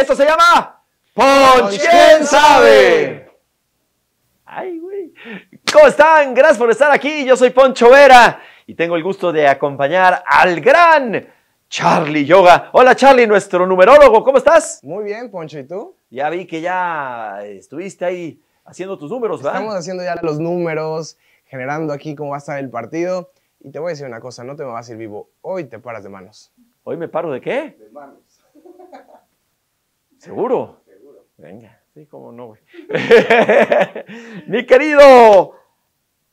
Esto se llama ¡Poncho ¿quién sabe? Ay, güey. ¿Cómo están? Gracias por estar aquí. Yo soy Poncho Vera y tengo el gusto de acompañar al gran Charlie Yoga. Hola Charlie, nuestro numerólogo, ¿cómo estás? Muy bien, Poncho, ¿y tú? Ya vi que ya estuviste ahí haciendo tus números, ¿verdad? Estamos haciendo ya los números, generando aquí cómo va a estar el partido. Y te voy a decir una cosa, no te me vas a ir vivo. Hoy te paras de manos. ¿Hoy me paro de qué? De manos. ¿Seguro? Venga, sí, cómo no, Mi querido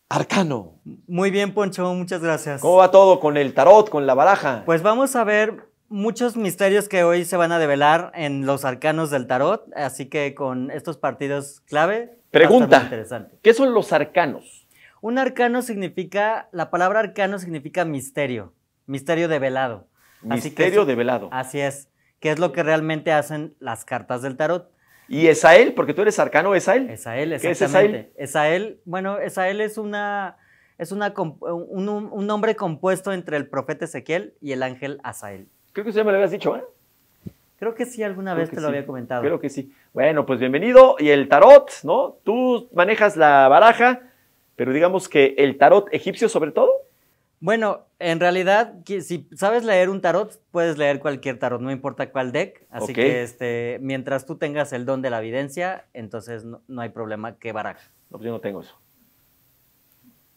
Arcano. Muy bien, Poncho, muchas gracias. ¿Cómo va todo con el tarot, con la baraja? Pues vamos a ver muchos misterios que hoy se van a develar en los arcanos del tarot, así que con estos partidos clave. Pregunta. Interesante. ¿Qué son los arcanos? Un arcano significa, la palabra arcano significa misterio, misterio develado. Misterio develado. Así es. ¿Qué es lo que realmente hacen las cartas del tarot. ¿Y Esael? Porque tú eres arcano Esael. Esael, exactamente. ¿Qué es Esael? Esael, bueno, Esael es una es una, un, nombre compuesto entre el profeta Ezequiel y el ángel Asael. Creo que usted me lo habías dicho, ¿eh? Creo que sí, alguna vez te lo había comentado. Creo que sí. Bueno, pues bienvenido. Y el tarot, ¿no? Tú manejas la baraja, pero digamos que el tarot egipcio sobre todo. Bueno, en realidad, si sabes leer un tarot, puedes leer cualquier tarot, no importa cuál deck. Así que este, mientras tú tengas el don de la evidencia, entonces no, hay problema que baraja. No, pues yo no tengo eso.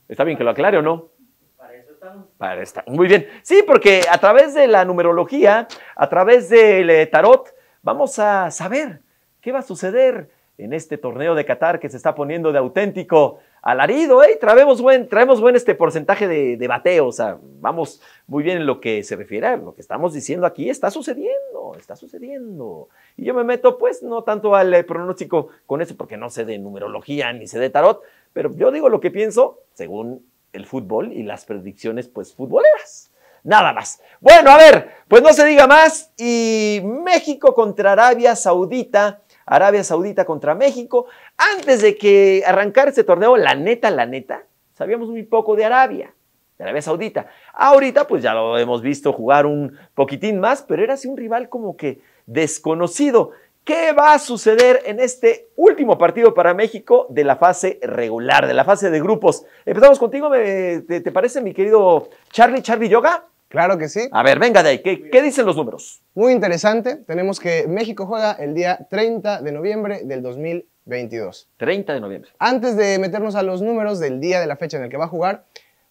¿Está bien que lo aclare o no? Para eso estamos. Para Muy bien. Sí, porque a través de la numerología, a través del eh, tarot, vamos a saber qué va a suceder en este torneo de Qatar que se está poniendo de auténtico alarido, ¿eh? Traemos buen, traemos buen este porcentaje de, de, bateo, o sea, vamos muy bien en lo que se refiere, a lo que estamos diciendo aquí está sucediendo, está sucediendo. Y yo me meto, pues, no tanto al eh, pronóstico con eso, porque no sé de numerología ni sé de tarot, pero yo digo lo que pienso según el fútbol y las predicciones, pues, futboleras. Nada más. Bueno, a ver, pues no se diga más y México contra Arabia Saudita Arabia Saudita contra México. Antes de que arrancara este torneo, la neta, la neta, sabíamos muy poco de Arabia, de Arabia Saudita. Ahorita pues ya lo hemos visto jugar un poquitín más, pero era así un rival como que desconocido. ¿Qué va a suceder en este último partido para México de la fase regular, de la fase de grupos? Empezamos contigo, ¿te, parece mi querido Charlie, Charlie Yoga? Claro que sí. A ver, venga de ahí, ¿qué, dicen los números? Muy interesante, tenemos que México juega el día 30 de noviembre del 2022. 30 de noviembre. Antes de meternos a los números del día de la fecha en el que va a jugar,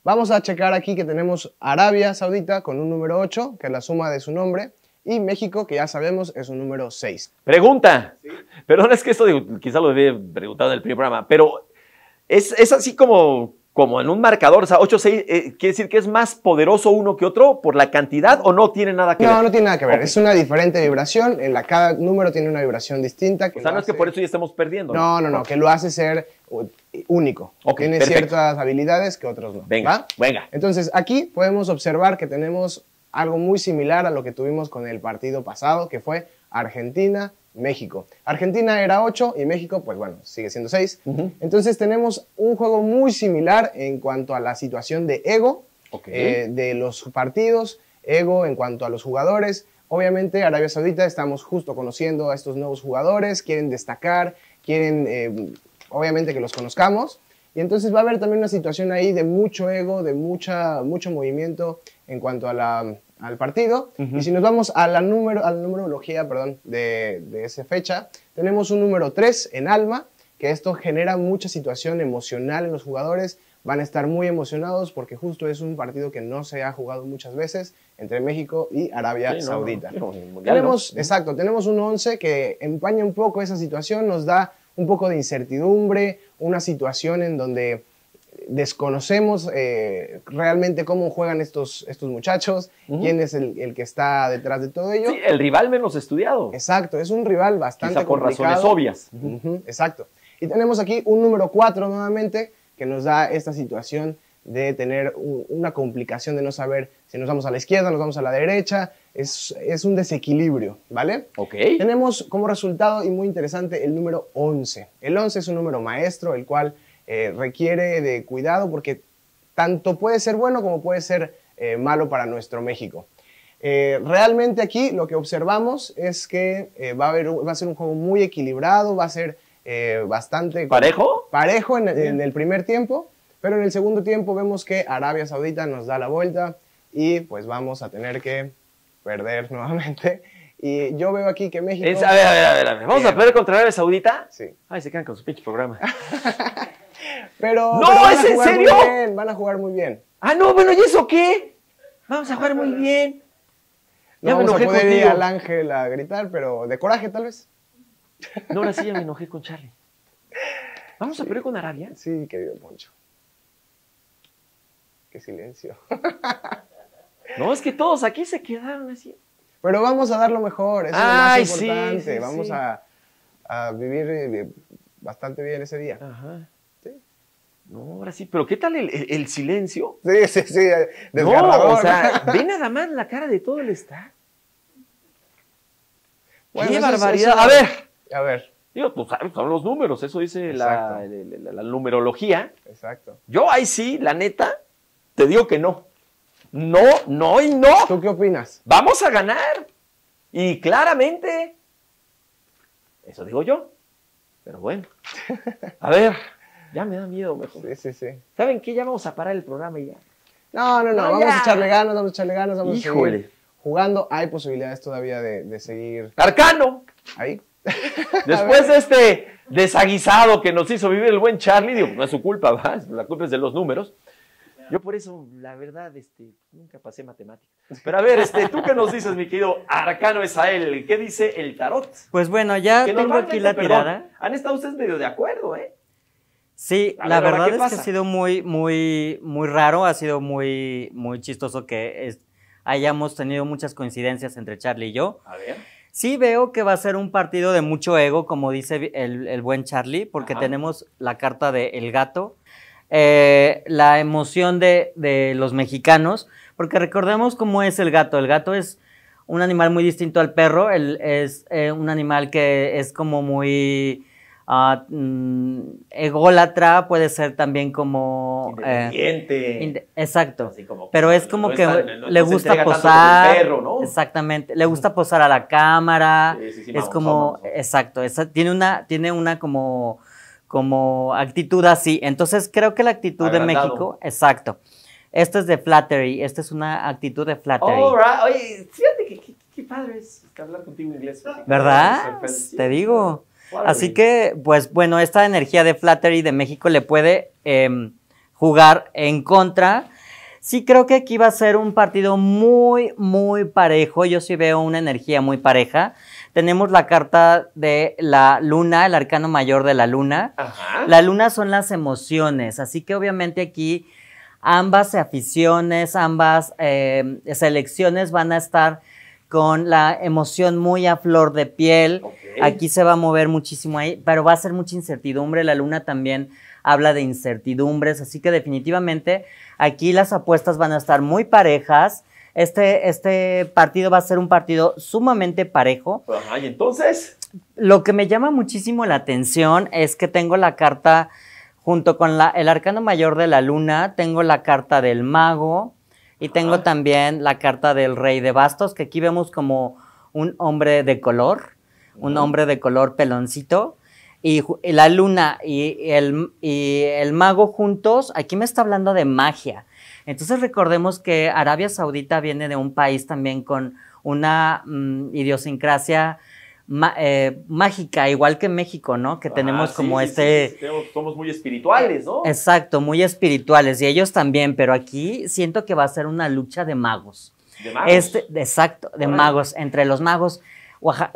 vamos a checar aquí que tenemos Arabia Saudita con un número 8, que es la suma de su nombre, y México, que ya sabemos, es un número 6. Pregunta. Perdón, es que esto quizá lo había preguntado en el primer programa, pero es, es así como como en un marcador, o sea, 8-6 eh, quiere decir que es más poderoso uno que otro por la cantidad o no tiene nada que ver. No, no tiene nada que ver. Es una diferente vibración. En la, cada número tiene una vibración distinta. Que o sea, no es que por eso ya estamos perdiendo. No, no, no, que lo hace ser único. tiene ciertas habilidades que otros no. Venga, venga. Entonces, aquí podemos observar que tenemos algo muy similar a lo que tuvimos con el partido pasado, que fue Argentina México. Argentina era 8 y México, pues bueno, sigue siendo 6. Entonces tenemos un juego muy similar en cuanto a la situación de ego eh, de los partidos, ego en cuanto a los jugadores. Obviamente Arabia Saudita estamos justo conociendo a estos nuevos jugadores, quieren destacar, quieren eh, obviamente que los conozcamos. Y entonces va a haber también una situación ahí de mucho ego, de mucha, mucho movimiento en cuanto a la al partido. Y si nos vamos a la, número, a numerología perdón, de, de esa fecha, tenemos un número 3 en alma, que esto genera mucha situación emocional en los jugadores. Van a estar muy emocionados porque justo es un partido que no se ha jugado muchas veces entre México y Arabia Saudita. Tenemos, exacto, tenemos un 11 que empaña un poco esa situación, nos da un poco de incertidumbre, una situación en donde desconocemos eh, realmente cómo juegan estos, estos muchachos, quién es el, que está detrás de todo ello. Sí, el rival menos estudiado. Exacto, es un rival bastante Quizá razones obvias. exacto. Y tenemos aquí un número 4 nuevamente que nos da esta situación de tener una complicación de no saber si nos vamos a la izquierda, nos vamos a la derecha. Es, es un desequilibrio, ¿vale? Ok. Tenemos como resultado, y muy interesante, el número 11. El 11 es un número maestro, el cual eh, requiere de cuidado porque tanto puede ser bueno como puede ser eh, malo para nuestro México. Eh, realmente aquí lo que observamos es que va, a ser un juego muy equilibrado, va a ser bastante... ¿Parejo? Parejo en, el primer tiempo, pero en el segundo tiempo vemos que Arabia Saudita nos da la vuelta y pues vamos a tener que perder nuevamente. Y yo veo aquí que México. a ver, a ver, a ver. ¿Vamos a perder contra Arabia Saudita? Sí. Ay, se quedan con su pinche programa. Pero. ¡No! ¿Es en serio? van a jugar muy bien. Ah, no, bueno, ¿y eso qué? Vamos a jugar muy bien. No vamos me a poder ir al ángel a gritar, pero de coraje tal vez. No, ahora sí ya me enojé con Charlie. ¿Vamos a perder con Arabia? Sí, querido Poncho. Qué silencio. No, es que todos aquí se quedaron así. Pero vamos a dar lo mejor, eso Ay, es lo más importante. Sí, vamos a, a, vivir eh, bastante bien ese día. Ajá. No, ahora sí, pero ¿qué tal el, silencio? Sí, sí, sí, desgarrador. No, o sea, ve nada más la cara de todo el Estado. ¡Qué barbaridad! a ver. A ver. Digo, pues son los números, eso dice la, numerología. Exacto. Yo ahí sí, la neta, te digo que no. No, no y no. ¿Tú qué opinas? Vamos a ganar. Y claramente, eso digo yo. Pero bueno. A ver. Ya me da miedo mejor. Sí, sí, sí. ¿Saben qué? Ya vamos a parar el programa y ya. No, no, no, vamos a echarle ganas, vamos a echarle ganas, vamos a seguir jugando. Hay posibilidades todavía de, seguir. ¡Arcano! Ahí. Después de este desaguisado que nos hizo vivir el buen Charlie, digo, no es su culpa, ¿va? la culpa es de los números. Yo por eso, la verdad, este, nunca pasé matemáticas. Pero a ver, este, ¿tú qué nos dices, mi querido Arcano él? ¿Qué dice el tarot? Pues bueno, ya tengo aquí la tirada. Han estado ustedes medio de acuerdo, ¿eh? Sí, la verdad, es que ha sido muy, muy, muy raro, ha sido muy, muy chistoso que hayamos tenido muchas coincidencias entre Charlie y yo. Sí veo que va a ser un partido de mucho ego, como dice el, buen Charlie, porque tenemos la carta de Gato, eh, la emoción de, los mexicanos, porque recordemos cómo es el gato. El gato es un animal muy distinto al perro, es eh, un animal que es como muy Ah, mm, ególatra, puede ser también como... Independiente. Eh, exacto. Pero es como que le gusta posar. Perro, exactamente. Le gusta posar a la cámara. es como... Exacto. tiene, una, tiene una como como actitud así. Entonces creo que la actitud de México, exacto. Esto es de flattery, esta es una actitud de flattery. Oh, Oye, fíjate que padre es hablar contigo en inglés. ¿Verdad? Te digo. Así que, pues bueno, esta energía de Flattery de México le puede em, jugar en contra. Sí creo que aquí va a ser un partido muy, muy parejo. Yo sí veo una energía muy pareja. Tenemos la carta de la luna, el arcano mayor de la luna. La luna son las emociones, así que obviamente aquí ambas aficiones, ambas em, selecciones van a estar con la emoción muy a flor de piel. Aquí se va a mover muchísimo ahí, pero va a ser mucha incertidumbre. La luna también habla de incertidumbres, así que definitivamente aquí las apuestas van a estar muy parejas. Este, este partido va a ser un partido sumamente parejo. Ajá, y entonces. Lo que me llama muchísimo la atención es que tengo la carta, junto con la, el arcano mayor de la luna, tengo la carta del mago, y tengo también la carta del rey de bastos, que aquí vemos como un hombre de color, un hombre de color peloncito. Y, la luna y, el, mago juntos, aquí me está hablando de magia. Entonces recordemos que Arabia Saudita viene de un país también con una mm, idiosincrasia eh, mágica, igual que México, ¿no? Que tenemos como este... somos muy espirituales, ¿no? Exacto, muy espirituales, y ellos también, pero aquí siento que va a ser una lucha de magos. ¿De magos? Este, exacto, de magos, entre los magos.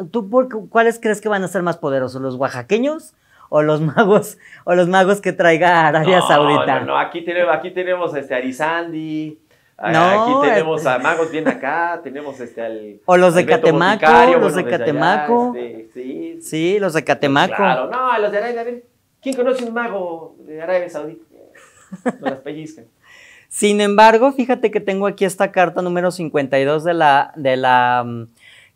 ¿Tú por, cuáles crees que van a ser más poderosos, los oaxaqueños o los magos o los magos que traiga Arabia Saudita? No, no, aquí tenemos, aquí tenemos este Arizandi, Aquí tenemos este, a magos bien acá, tenemos este al. O los de Catemaco, los de Catemaco. Este, sí. los de Catemaco. Claro, no, los de Arabia, ¿quién conoce un mago de Arabia Saudita? No las pellizcan. Sin embargo, fíjate que tengo aquí esta carta número 52 de la, de la mm,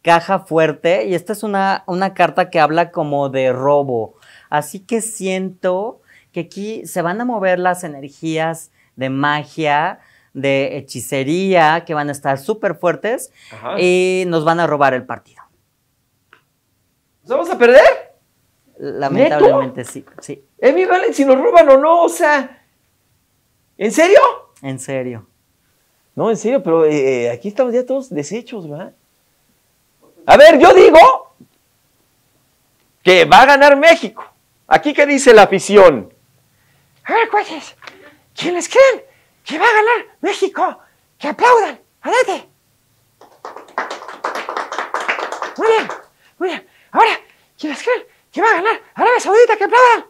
caja fuerte, y esta es una, una carta que habla como de robo. Así que siento que aquí se van a mover las energías de magia de hechicería que van a estar súper fuertes y nos van a robar el partido. ¿Nos vamos a perder? Lamentablemente sí, Emi, eh, vale, si nos roban o no, o sea, ¿en serio? En serio. No, en serio, pero eh, eh, aquí estamos ya todos deshechos, ¿verdad? A ver, yo digo que va a ganar México. Aquí, que dice la afición? A ver, ¿cuál es? ¿Quién creen? que va a ganar México. Que aplaudan. Adelante. Muy bien, muy bien. Ahora, ¿quiénes que va a ganar Arabia Saudita? Que aplaudan.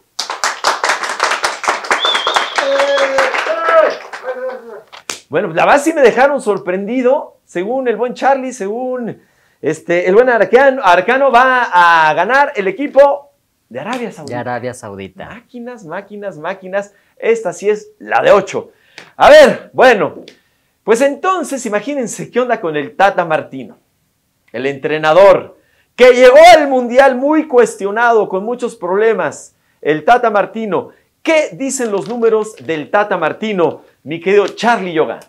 Bueno, la base sí me dejaron sorprendido. Según el buen Charlie, según este, el buen Arcano, Arcano va a ganar el equipo de Arabia Saudita. De Arabia Saudita. Máquinas, máquinas, máquinas. Esta sí es la de 8. A ver, bueno, pues entonces imagínense qué onda con el Tata Martino, el entrenador que llegó al Mundial muy cuestionado, con muchos problemas, el Tata Martino. ¿Qué dicen los números del Tata Martino, mi querido Charlie Yoga?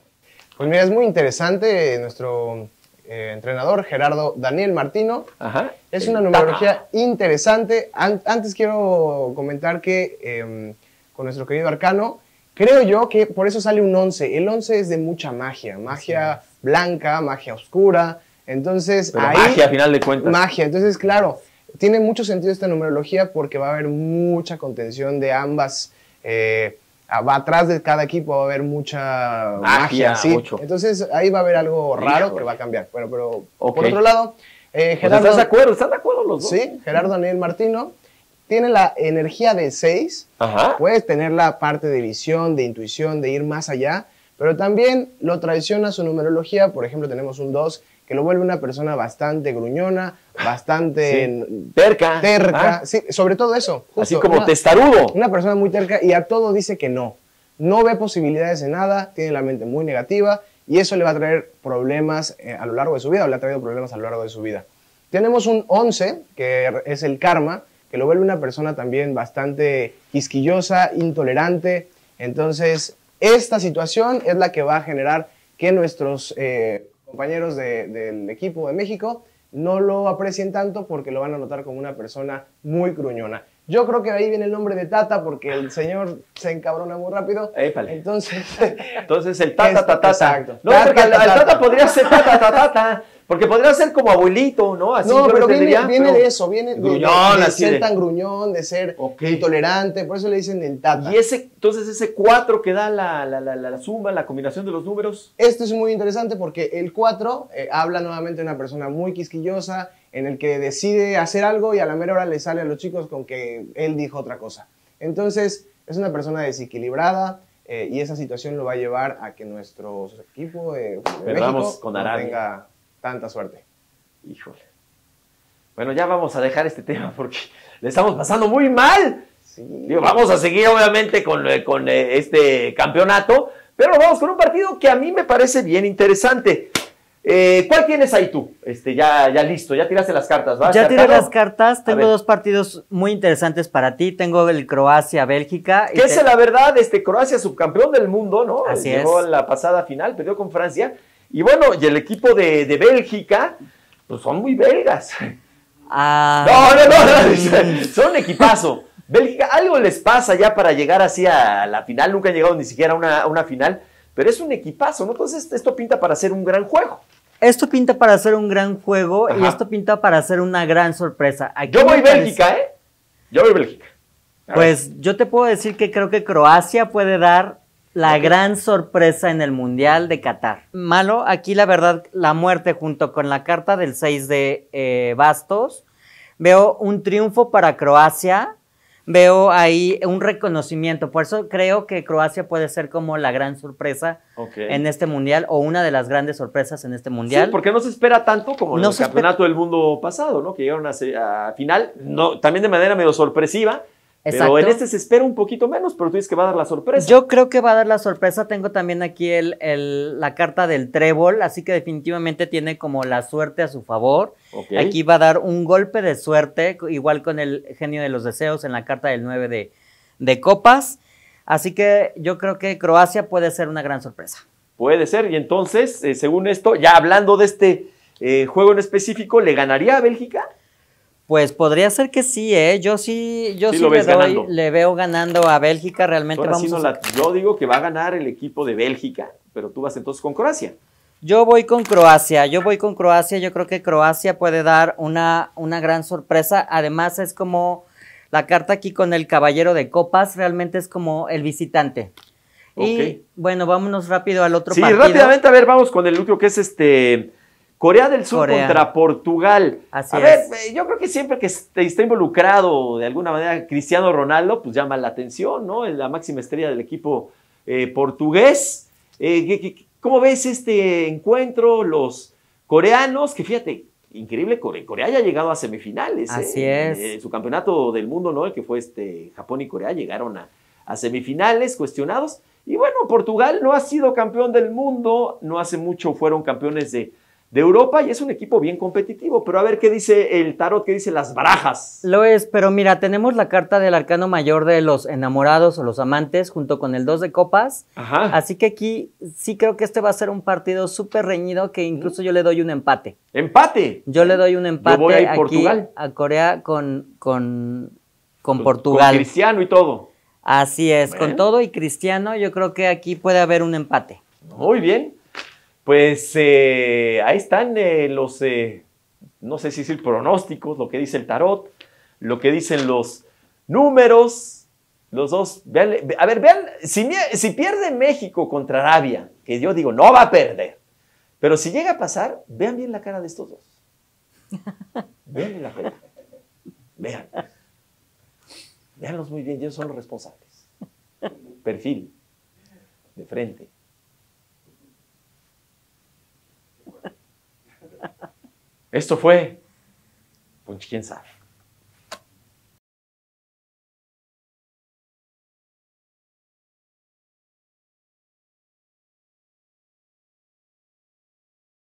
Pues mira, es muy interesante nuestro eh, entrenador Gerardo Daniel Martino. Ajá, es una numerología interesante. antes quiero comentar que em, con nuestro querido Arcano, Creo yo que por eso sale un 11. El 11 es de mucha magia, magia blanca, magia oscura. Entonces, magia a final de cuentas. Magia. Entonces, claro, tiene mucho sentido esta numerología porque va a haber mucha contención de ambas. Eh, va atrás de cada equipo, va a haber mucha magia. ¿sí? Entonces ahí va a haber algo raro que va a cambiar. Pero, pero por otro lado, eh, Gerardo. ¿Estás de acuerdo? están de acuerdo los dos? Sí, Gerardo Daniel Martino tiene la energía de 6, puedes tener la parte de visión, de intuición, de ir más allá, pero también lo traiciona su numerología. Por ejemplo, tenemos un 2 que lo vuelve una persona bastante gruñona, bastante terca. Terca, ah. sí, sobre todo eso. Así como testarudo. Una persona muy terca y a todo dice que no. No ve posibilidades de nada, tiene la mente muy negativa y eso le va a traer problemas eh, a lo largo de su vida o le ha traído problemas a lo largo de su vida. Tenemos un 11, que es el karma, que lo vuelve una persona también bastante quisquillosa, intolerante. Entonces, esta situación es la que va a generar que nuestros eh, compañeros del equipo de México no lo aprecien tanto porque lo van a notar como una persona muy cruñona. Yo creo que ahí viene el nombre de Tata porque el señor se encabrona muy rápido. Entonces, entonces el Tata, este, Tata, Tata. Exacto. No, porque el, tata. podría ser Tata, Tata, Tata. Porque podría ser como abuelito, ¿no? Así no, pero viene, de eso, viene de, de, ser tan gruñón, de ser intolerante, por eso le dicen el tata. Y ese, entonces ese cuatro que da la, la, la, la, suma, la combinación de los números. Esto es muy interesante porque el cuatro eh, habla nuevamente de una persona muy quisquillosa, en el que decide hacer algo y a la mera hora le sale a los chicos con que él dijo otra cosa. Entonces, es una persona desequilibrada eh, y esa situación lo va a llevar a que nuestro equipo de con no tenga tanta suerte. Híjole. Bueno, ya vamos a dejar este tema porque le estamos pasando muy mal. vamos a seguir obviamente con, eh, con eh, este campeonato, pero vamos con un partido que a mí me parece bien interesante. Eh, ¿Cuál tienes ahí tú? Este, ya, ya listo, ya tiraste las cartas, Ya tiré las cartas, tengo dos partidos muy interesantes para ti. Tengo el Croacia-Bélgica. Que es la verdad, este, Croacia subcampeón del mundo, ¿no? Así Llegó a la pasada final, perdió con Francia. Y bueno, y el equipo de, de Bélgica, pues son muy belgas. Ah. no, no, no, son equipazo. Bélgica, algo les pasa ya para llegar así a la final, nunca han llegado ni siquiera una, a una final. Pero es un equipazo, ¿no? Entonces esto pinta para ser un gran juego. Esto pinta para hacer un gran juego y esto pinta para hacer una gran sorpresa. yo voy a Bélgica, ¿eh? Yo voy Bélgica. pues yo te puedo decir que creo que Croacia puede dar la gran sorpresa en el Mundial de Qatar. Malo, aquí la verdad, la muerte junto con la carta del 6 de eh, bastos. Veo un triunfo para Croacia veo ahí un reconocimiento. Por eso creo que Croacia puede ser como la gran sorpresa en este mundial o una de las grandes sorpresas en este mundial. Sí, porque no se espera tanto como en el campeonato del mundo pasado, ¿no? Que llegaron a, a, final, no, también de manera medio sorpresiva. Pero en este se espera un poquito menos, pero tú dices que va a dar la sorpresa. Yo creo que va a dar la sorpresa. Tengo también aquí el, la carta del trébol, así que definitivamente tiene como la suerte a su favor. Aquí va a dar un golpe de suerte, igual con el genio de los deseos en la carta del 9 de, copas. Así que yo creo que Croacia puede ser una gran sorpresa. Puede ser, y entonces, eh, según esto, ya hablando de este eh, juego en específico, ¿le ganaría a Bélgica? Pues podría ser que sí, ¿eh? Yo sí, yo sí, le, veo ganando a Bélgica, realmente Yo digo que va a ganar el equipo de Bélgica, pero tú vas entonces con Croacia. Yo voy con Croacia, yo voy con Croacia, yo creo que Croacia puede dar una, una gran sorpresa, además es como la carta aquí con el caballero de copas, realmente es como el visitante. Y bueno, vámonos rápido al otro partido. Sí, rápidamente, a ver, vamos con el último que es este Corea del Sur contra Portugal. a ver, eh, yo creo que siempre que esté, involucrado de alguna manera Cristiano Ronaldo, pues llama la atención, ¿no? La máxima estrella del equipo eh, portugués. Eh, ¿Cómo ves este encuentro? Los coreanos, que fíjate, increíble, Corea, ya ha llegado a semifinales. Así eh. es. su campeonato del mundo, ¿no? El que fue este, Japón y Corea llegaron a semifinales, cuestionados. Y bueno, Portugal no ha sido campeón del mundo, no hace mucho fueron campeones de de Europa y es un equipo bien competitivo. Pero a ver qué dice el tarot, qué dice las barajas. Lo es, pero mira, tenemos la carta del arcano mayor de los enamorados o los amantes junto con el 2 de copas. Así que aquí sí creo que este va a ser un partido súper reñido que incluso yo le doy un empate. ¿Empate? Yo le doy un empate voy a, Portugal. a Corea con, con, con, Portugal. Con Cristiano y todo. Así es, con todo y Cristiano yo creo que aquí puede haber un empate. Muy bien. Pues eh, ahí están eh, los, eh, no sé si el pronósticos, lo que dice el tarot, lo que dicen los números, los dos. a ver, vean, si, si pierde México contra Arabia, que yo digo, no va a perder, pero si llega a pasar, vean bien la cara de estos dos. Vean la cara. Vean. Veanlos muy bien, ellos son los responsables. Perfil, de frente. Esto fue, Punch pues, quién sabe.